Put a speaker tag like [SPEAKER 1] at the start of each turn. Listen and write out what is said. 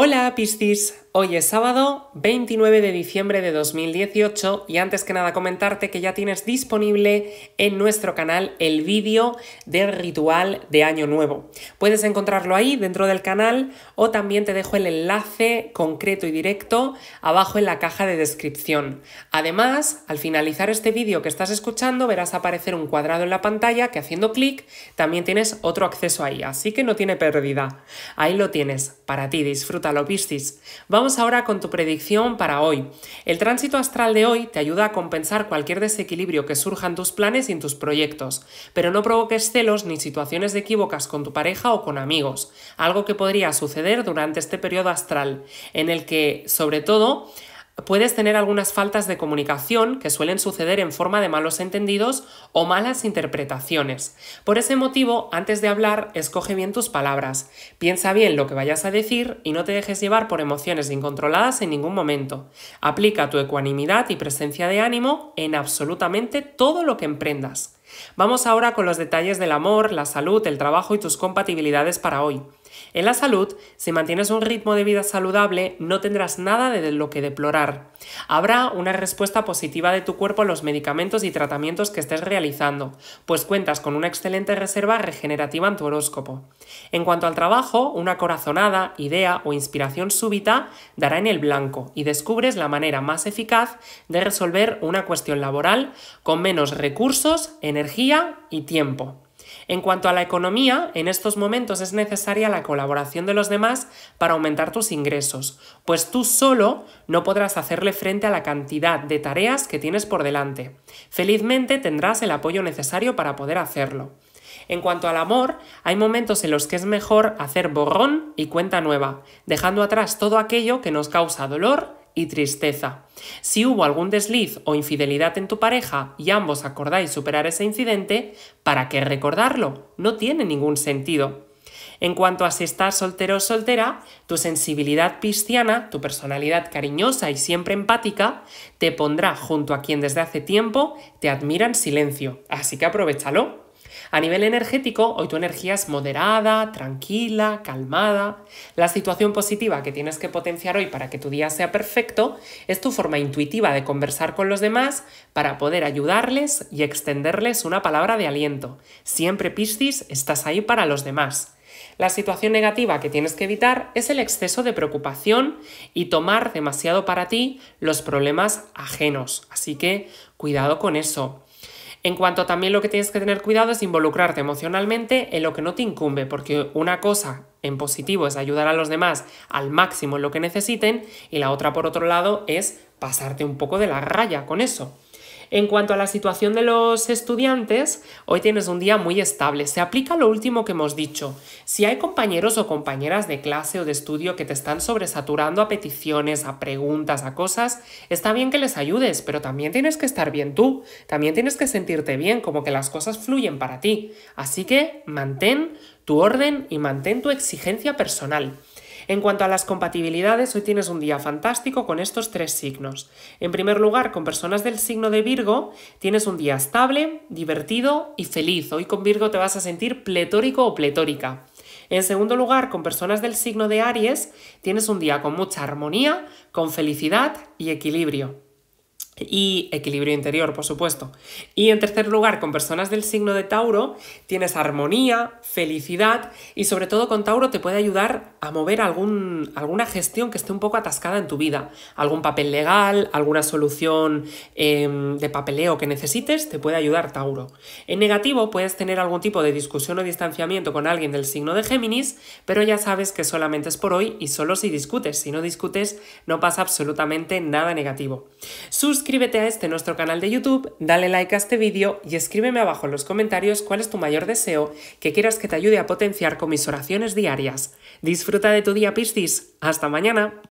[SPEAKER 1] Hola Piscis. Hoy es sábado 29 de diciembre de 2018 y antes que nada comentarte que ya tienes disponible en nuestro canal el vídeo del ritual de Año Nuevo. Puedes encontrarlo ahí dentro del canal o también te dejo el enlace concreto y directo abajo en la caja de descripción. Además, al finalizar este vídeo que estás escuchando verás aparecer un cuadrado en la pantalla que haciendo clic también tienes otro acceso ahí, así que no tiene pérdida. Ahí lo tienes, para ti, disfrútalo, Piscis ahora con tu predicción para hoy. El tránsito astral de hoy te ayuda a compensar cualquier desequilibrio que surja en tus planes y en tus proyectos, pero no provoques celos ni situaciones equívocas con tu pareja o con amigos, algo que podría suceder durante este periodo astral, en el que, sobre todo, Puedes tener algunas faltas de comunicación que suelen suceder en forma de malos entendidos o malas interpretaciones. Por ese motivo, antes de hablar, escoge bien tus palabras. Piensa bien lo que vayas a decir y no te dejes llevar por emociones incontroladas en ningún momento. Aplica tu ecuanimidad y presencia de ánimo en absolutamente todo lo que emprendas. Vamos ahora con los detalles del amor, la salud, el trabajo y tus compatibilidades para hoy. En la salud, si mantienes un ritmo de vida saludable, no tendrás nada de lo que deplorar. Habrá una respuesta positiva de tu cuerpo a los medicamentos y tratamientos que estés realizando, pues cuentas con una excelente reserva regenerativa en tu horóscopo. En cuanto al trabajo, una corazonada, idea o inspiración súbita dará en el blanco y descubres la manera más eficaz de resolver una cuestión laboral con menos recursos, energía y tiempo. En cuanto a la economía, en estos momentos es necesaria la colaboración de los demás para aumentar tus ingresos, pues tú solo no podrás hacerle frente a la cantidad de tareas que tienes por delante. Felizmente tendrás el apoyo necesario para poder hacerlo. En cuanto al amor, hay momentos en los que es mejor hacer borrón y cuenta nueva, dejando atrás todo aquello que nos causa dolor y tristeza. Si hubo algún desliz o infidelidad en tu pareja y ambos acordáis superar ese incidente, ¿para qué recordarlo? No tiene ningún sentido. En cuanto a si estás soltero o soltera, tu sensibilidad pisciana, tu personalidad cariñosa y siempre empática, te pondrá junto a quien desde hace tiempo te admira en silencio. Así que aprovechalo. A nivel energético, hoy tu energía es moderada, tranquila, calmada. La situación positiva que tienes que potenciar hoy para que tu día sea perfecto es tu forma intuitiva de conversar con los demás para poder ayudarles y extenderles una palabra de aliento. Siempre, Piscis, estás ahí para los demás. La situación negativa que tienes que evitar es el exceso de preocupación y tomar demasiado para ti los problemas ajenos. Así que cuidado con eso. En cuanto también lo que tienes que tener cuidado es involucrarte emocionalmente en lo que no te incumbe, porque una cosa en positivo es ayudar a los demás al máximo en lo que necesiten y la otra por otro lado es pasarte un poco de la raya con eso. En cuanto a la situación de los estudiantes, hoy tienes un día muy estable. Se aplica lo último que hemos dicho. Si hay compañeros o compañeras de clase o de estudio que te están sobresaturando a peticiones, a preguntas, a cosas, está bien que les ayudes, pero también tienes que estar bien tú. También tienes que sentirte bien, como que las cosas fluyen para ti. Así que mantén tu orden y mantén tu exigencia personal. En cuanto a las compatibilidades, hoy tienes un día fantástico con estos tres signos. En primer lugar, con personas del signo de Virgo, tienes un día estable, divertido y feliz. Hoy con Virgo te vas a sentir pletórico o pletórica. En segundo lugar, con personas del signo de Aries, tienes un día con mucha armonía, con felicidad y equilibrio y equilibrio interior, por supuesto. Y en tercer lugar, con personas del signo de Tauro, tienes armonía, felicidad y sobre todo con Tauro te puede ayudar a mover algún, alguna gestión que esté un poco atascada en tu vida. Algún papel legal, alguna solución em, de papeleo que necesites, te puede ayudar Tauro. En negativo, puedes tener algún tipo de discusión o distanciamiento con alguien del signo de Géminis, pero ya sabes que solamente es por hoy y solo si discutes. Si no discutes, no pasa absolutamente nada negativo suscríbete a este nuestro canal de YouTube, dale like a este vídeo y escríbeme abajo en los comentarios cuál es tu mayor deseo que quieras que te ayude a potenciar con mis oraciones diarias. Disfruta de tu día Piscis. Hasta mañana.